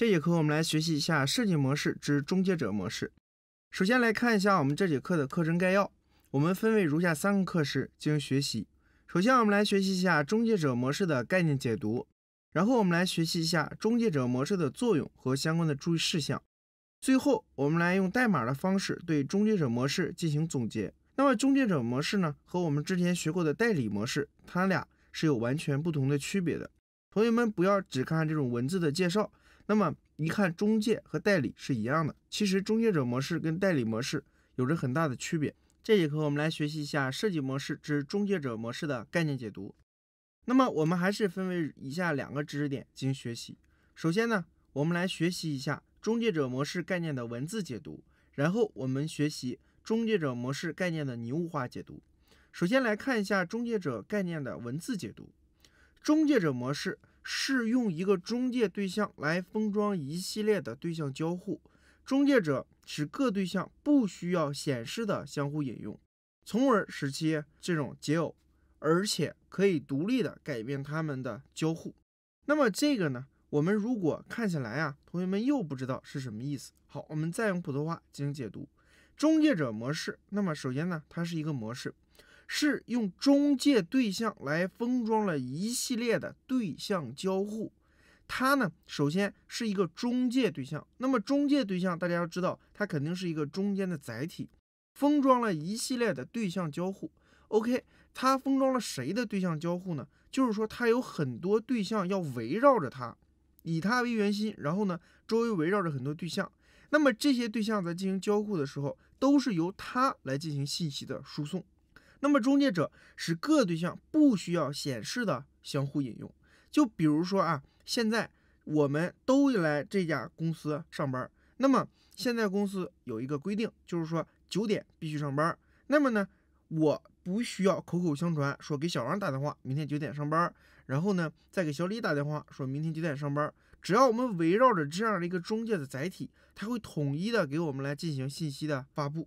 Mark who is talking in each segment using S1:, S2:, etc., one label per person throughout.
S1: 这节课我们来学习一下设计模式之终结者模式。首先来看一下我们这节课的课程概要。我们分为如下三个课时进行学习。首先我们来学习一下终结者模式的概念解读，然后我们来学习一下终结者模式的作用和相关的注意事项。最后我们来用代码的方式对终结者模式进行总结。那么终结者模式呢，和我们之前学过的代理模式，它俩是有完全不同的区别的。同学们不要只看这种文字的介绍。那么一看，中介和代理是一样的。其实，中介者模式跟代理模式有着很大的区别。这节课我们来学习一下设计模式之中介者模式的概念解读。那么，我们还是分为以下两个知识点进行学习。首先呢，我们来学习一下中介者模式概念的文字解读。然后，我们学习中介者模式概念的拟物化解读。首先来看一下中介者概念的文字解读。中介者模式。是用一个中介对象来封装一系列的对象交互，中介者使各对象不需要显示的相互引用，从而使其这种解耦，而且可以独立的改变他们的交互。那么这个呢，我们如果看起来啊，同学们又不知道是什么意思。好，我们再用普通话进行解读，中介者模式。那么首先呢，它是一个模式。是用中介对象来封装了一系列的对象交互。它呢，首先是一个中介对象。那么中介对象，大家要知道，它肯定是一个中间的载体，封装了一系列的对象交互。OK，它封装了谁的对象交互呢？就是说，它有很多对象要围绕着它，以它为圆心，然后呢，周围围绕着很多对象。那么这些对象在进行交互的时候，都是由它来进行信息的输送。那么中介者是各对象不需要显示的相互引用，就比如说啊，现在我们都来这家公司上班，那么现在公司有一个规定，就是说九点必须上班。那么呢，我不需要口口相传说给小王打电话，明天九点上班，然后呢再给小李打电话说明天九点上班。只要我们围绕着这样的一个中介的载体，它会统一的给我们来进行信息的发布，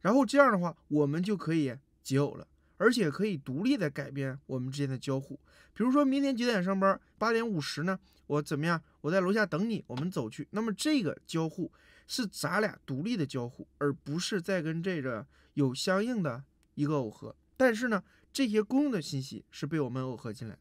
S1: 然后这样的话，我们就可以。解偶了，而且可以独立的改变我们之间的交互。比如说明天几点上班？八点五十呢？我怎么样？我在楼下等你，我们走去。那么这个交互是咱俩独立的交互，而不是在跟这个有相应的一个耦合。但是呢，这些公用的信息是被我们耦合进来。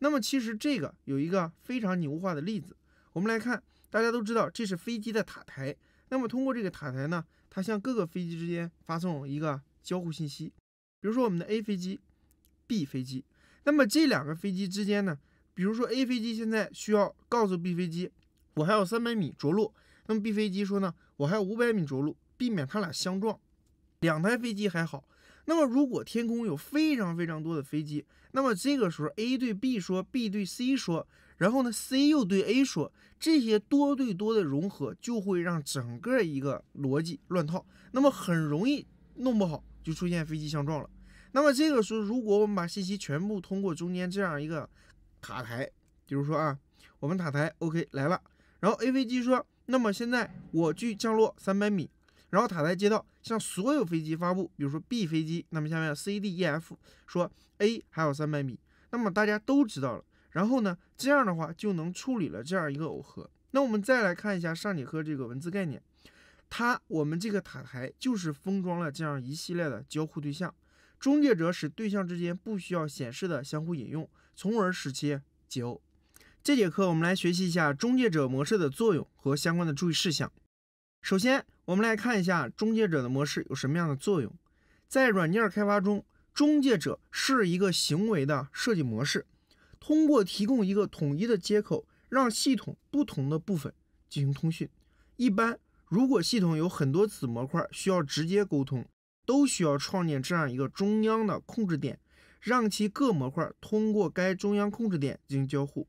S1: 那么其实这个有一个非常牛化的例子，我们来看，大家都知道这是飞机的塔台。那么通过这个塔台呢，它向各个飞机之间发送一个交互信息。比如说我们的 A 飞机、B 飞机，那么这两个飞机之间呢？比如说 A 飞机现在需要告诉 B 飞机，我还有三百米着陆。那么 B 飞机说呢，我还有五百米着陆，避免它俩相撞。两台飞机还好。那么如果天空有非常非常多的飞机，那么这个时候 A 对 B 说，B 对 C 说，然后呢 C 又对 A 说，这些多对多的融合就会让整个一个逻辑乱套，那么很容易弄不好。就出现飞机相撞了。那么这个时候，如果我们把信息全部通过中间这样一个塔台，比如说啊，我们塔台 OK 来了，然后 A 飞机说，那么现在我距降落三百米，然后塔台接到向所有飞机发布，比如说 B 飞机，那么下面 C D E F 说 A 还有三百米，那么大家都知道了，然后呢，这样的话就能处理了这样一个耦合。那我们再来看一下上节课这个文字概念。它，我们这个塔台就是封装了这样一系列的交互对象，中介者使对象之间不需要显示的相互引用，从而使其解耦。这节课我们来学习一下中介者模式的作用和相关的注意事项。首先，我们来看一下中介者的模式有什么样的作用。在软件开发中，中介者是一个行为的设计模式，通过提供一个统一的接口，让系统不同的部分进行通讯。一般。如果系统有很多子模块需要直接沟通，都需要创建这样一个中央的控制点，让其各模块通过该中央控制点进行交互。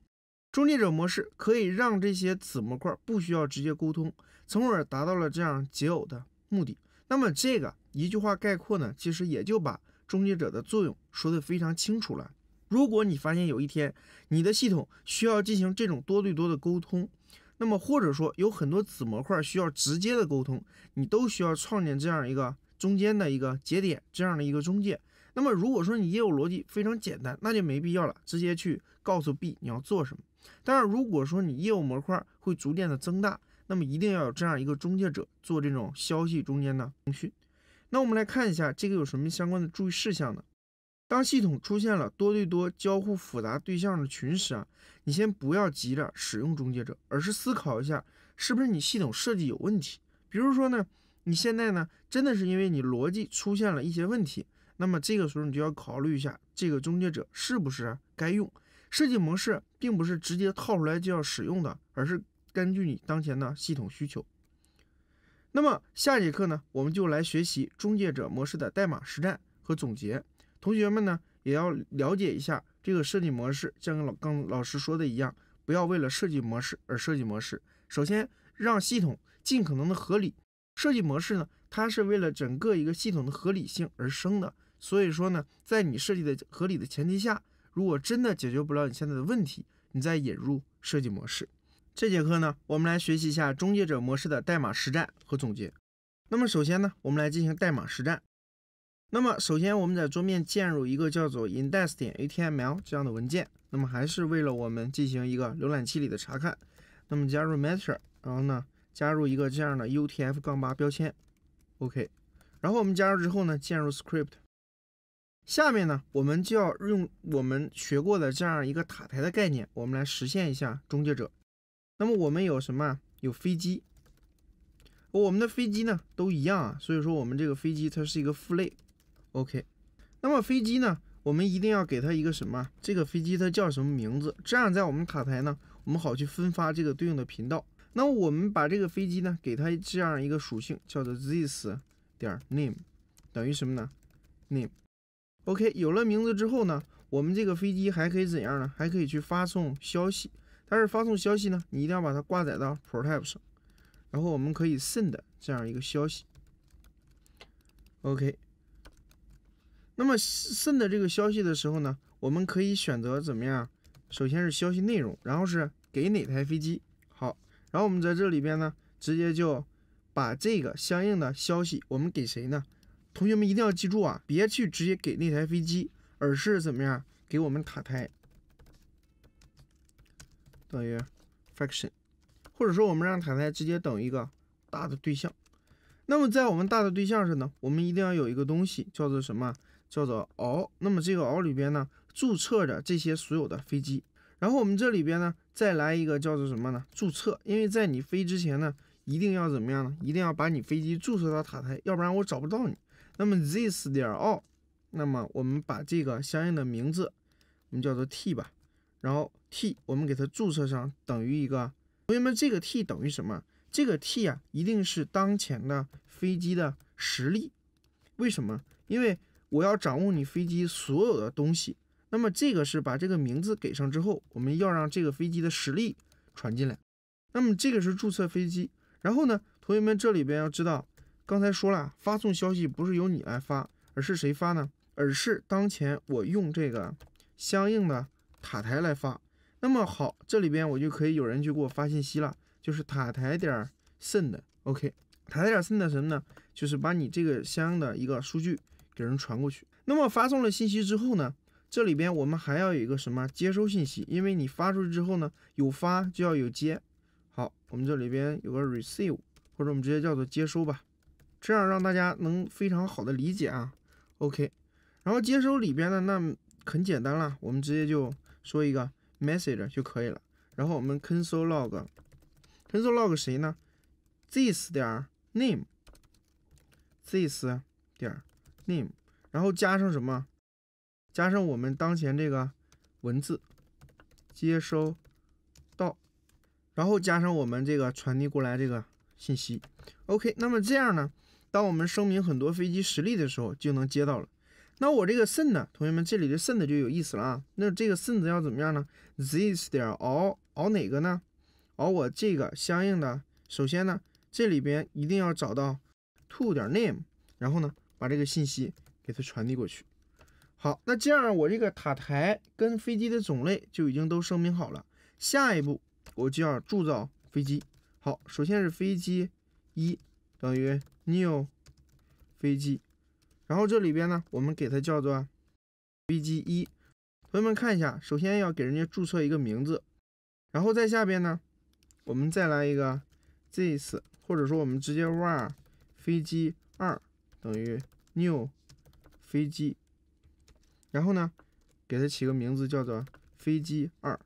S1: 中介者模式可以让这些子模块不需要直接沟通，从而达到了这样解耦的目的。那么这个一句话概括呢，其实也就把中介者的作用说得非常清楚了。如果你发现有一天你的系统需要进行这种多对多的沟通，那么或者说有很多子模块需要直接的沟通，你都需要创建这样一个中间的一个节点，这样的一个中介。那么如果说你业务逻辑非常简单，那就没必要了，直接去告诉 B 你要做什么。但是如果说你业务模块会逐渐的增大，那么一定要有这样一个中介者做这种消息中间的通讯。那我们来看一下这个有什么相关的注意事项呢？当系统出现了多对多交互复杂对象的群时啊，你先不要急着使用中介者，而是思考一下，是不是你系统设计有问题？比如说呢，你现在呢真的是因为你逻辑出现了一些问题，那么这个时候你就要考虑一下，这个中介者是不是该用？设计模式并不是直接套出来就要使用的，而是根据你当前的系统需求。那么下节课呢，我们就来学习中介者模式的代码实战和总结。同学们呢也要了解一下这个设计模式，像老刚老师说的一样，不要为了设计模式而设计模式。首先让系统尽可能的合理。设计模式呢，它是为了整个一个系统的合理性而生的。所以说呢，在你设计的合理的前提下，如果真的解决不了你现在的问题，你再引入设计模式。这节课呢，我们来学习一下终结者模式的代码实战和总结。那么首先呢，我们来进行代码实战。那么首先我们在桌面建入一个叫做 index 点 html 这样的文件，那么还是为了我们进行一个浏览器里的查看，那么加入 meta，然后呢加入一个这样的 UTF-8 标签，OK，然后我们加入之后呢，进入 script，下面呢我们就要用我们学过的这样一个塔台的概念，我们来实现一下终结者。那么我们有什么？有飞机，我们的飞机呢都一样啊，所以说我们这个飞机它是一个父类。OK，那么飞机呢？我们一定要给它一个什么？这个飞机它叫什么名字？这样在我们塔台呢，我们好去分发这个对应的频道。那我们把这个飞机呢，给它这样一个属性，叫做 this 点 name 等于什么呢？name。OK，有了名字之后呢，我们这个飞机还可以怎样呢？还可以去发送消息。但是发送消息呢，你一定要把它挂载到 prototype 上，然后我们可以 send 这样一个消息。OK。那么 send 这个消息的时候呢，我们可以选择怎么样？首先是消息内容，然后是给哪台飞机。好，然后我们在这里边呢，直接就把这个相应的消息我们给谁呢？同学们一定要记住啊，别去直接给那台飞机，而是怎么样？给我们塔台等于 fraction，或者说我们让塔台直接等一个大的对象。那么在我们大的对象上呢，我们一定要有一个东西叫做什么？叫做敖，那么这个敖里边呢，注册着这些所有的飞机。然后我们这里边呢，再来一个叫做什么呢？注册，因为在你飞之前呢，一定要怎么样呢？一定要把你飞机注册到塔台，要不然我找不到你。那么 this 点敖，那么我们把这个相应的名字，我们叫做 T 吧。然后 T 我们给它注册上等于一个。同学们，这个 T 等于什么？这个 T 啊，一定是当前的飞机的实力。为什么？因为我要掌握你飞机所有的东西，那么这个是把这个名字给上之后，我们要让这个飞机的实力传进来。那么这个是注册飞机，然后呢，同学们这里边要知道，刚才说了，发送消息不是由你来发，而是谁发呢？而是当前我用这个相应的塔台来发。那么好，这里边我就可以有人去给我发信息了，就是塔台点儿 send，OK，塔台点儿 send 的什么呢？就是把你这个相应的一个数据。给人传过去。那么发送了信息之后呢？这里边我们还要有一个什么接收信息？因为你发出去之后呢，有发就要有接。好，我们这里边有个 receive，或者我们直接叫做接收吧，这样让大家能非常好的理解啊。OK，然后接收里边的那很简单了，我们直接就说一个 message 就可以了。然后我们 console log，console log 谁呢？this 点 name，this 点。name，然后加上什么？加上我们当前这个文字，接收到，然后加上我们这个传递过来这个信息。OK，那么这样呢？当我们声明很多飞机实力的时候，就能接到了。那我这个 s e n 呢？同学们，这里的 send 就有意思了啊。那这个 send 要怎么样呢？this 点 all all 哪个呢？而我这个相应的。首先呢，这里边一定要找到 to 点 name，然后呢。把这个信息给它传递过去。好，那这样我这个塔台跟飞机的种类就已经都声明好了。下一步我就要铸造飞机。好，首先是飞机一等于 new 飞机，然后这里边呢我们给它叫做飞机一。朋友们看一下，首先要给人家注册一个名字，然后在下边呢我们再来一个 this，或者说我们直接 var 飞机二。等于 new 飞机，然后呢，给它起个名字叫做飞机二。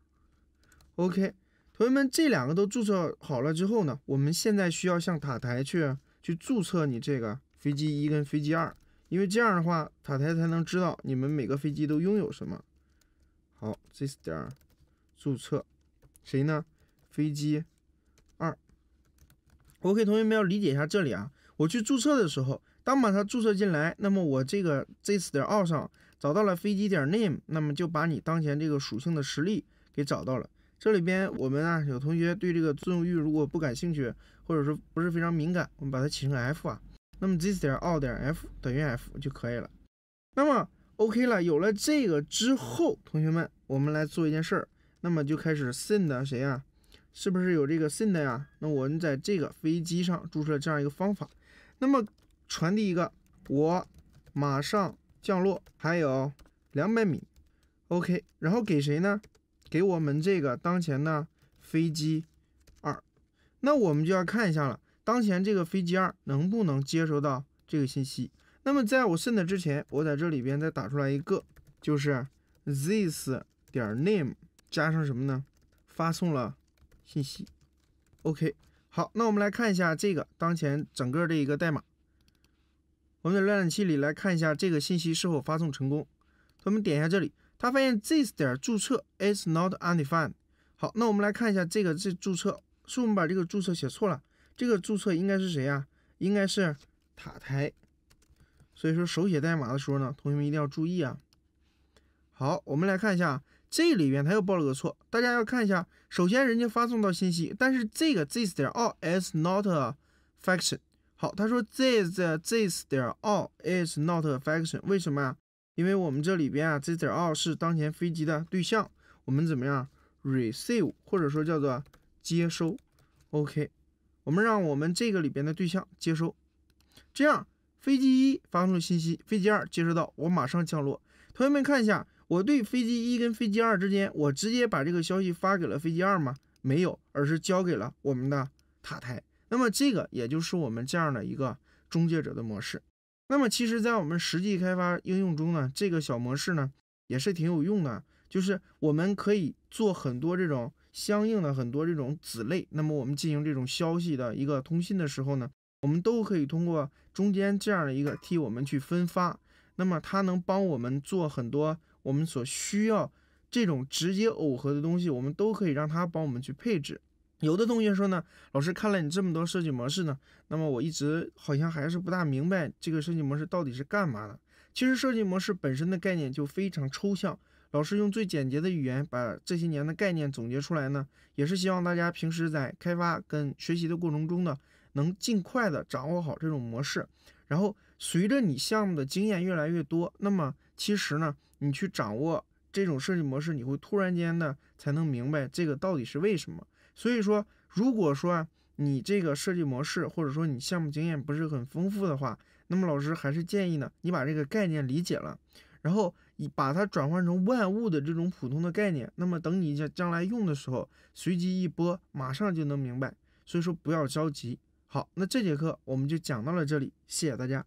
S1: OK，同学们，这两个都注册好了之后呢，我们现在需要向塔台去去注册你这个飞机一跟飞机二，因为这样的话塔台才能知道你们每个飞机都拥有什么。好，这是点儿注册，谁呢？飞机二。OK，同学们要理解一下这里啊，我去注册的时候。当把它注册进来，那么我这个 this 点 all 上找到了飞机点 name，那么就把你当前这个属性的实力给找到了。这里边我们啊，有同学对这个作用域如果不感兴趣，或者说不是非常敏感，我们把它起成 f 啊。那么 this 点 all 点 f 等于 f 就可以了。那么 OK 了，有了这个之后，同学们，我们来做一件事儿，那么就开始 send 谁啊？是不是有这个 send 啊？那我们在这个飞机上注册了这样一个方法，那么。传递一个，我马上降落，还有两百米，OK。然后给谁呢？给我们这个当前的飞机二。那我们就要看一下了，当前这个飞机二能不能接收到这个信息？那么在我 send 之前，我在这里边再打出来一个，就是 this 点 name 加上什么呢？发送了信息，OK。好，那我们来看一下这个当前整个的一个代码。我们在浏览器里来看一下这个信息是否发送成功。我们点一下这里，他发现 this 点注册 is not undefined。好，那我们来看一下这个这注册，是我们把这个注册写错了。这个注册应该是谁呀？应该是塔台。所以说手写代码的时候呢，同学们一定要注意啊。好，我们来看一下这里边他又报了个错，大家要看一下。首先人家发送到信息，但是这个 this 点 all is not f a c t i o n 好，他说 this this 点 all is not a f f e c t i o n 为什么呀？因为我们这里边啊，this 点 all 是当前飞机的对象，我们怎么样 receive，或者说叫做接收？OK，我们让我们这个里边的对象接收，这样飞机一发送信息，飞机二接收到，我马上降落。同学们看一下，我对飞机一跟飞机二之间，我直接把这个消息发给了飞机二吗？没有，而是交给了我们的塔台。那么这个也就是我们这样的一个中介者的模式。那么其实，在我们实际开发应用中呢，这个小模式呢也是挺有用的。就是我们可以做很多这种相应的很多这种子类。那么我们进行这种消息的一个通信的时候呢，我们都可以通过中间这样的一个替我们去分发。那么它能帮我们做很多我们所需要这种直接耦合的东西，我们都可以让它帮我们去配置。有的同学说呢，老师看了你这么多设计模式呢，那么我一直好像还是不大明白这个设计模式到底是干嘛的。其实设计模式本身的概念就非常抽象，老师用最简洁的语言把这些年的概念总结出来呢，也是希望大家平时在开发跟学习的过程中呢，能尽快的掌握好这种模式。然后随着你项目的经验越来越多，那么其实呢，你去掌握这种设计模式，你会突然间的才能明白这个到底是为什么。所以说，如果说啊，你这个设计模式或者说你项目经验不是很丰富的话，那么老师还是建议呢，你把这个概念理解了，然后你把它转换成万物的这种普通的概念，那么等你将将来用的时候，随机一播，马上就能明白。所以说不要着急。好，那这节课我们就讲到了这里，谢谢大家。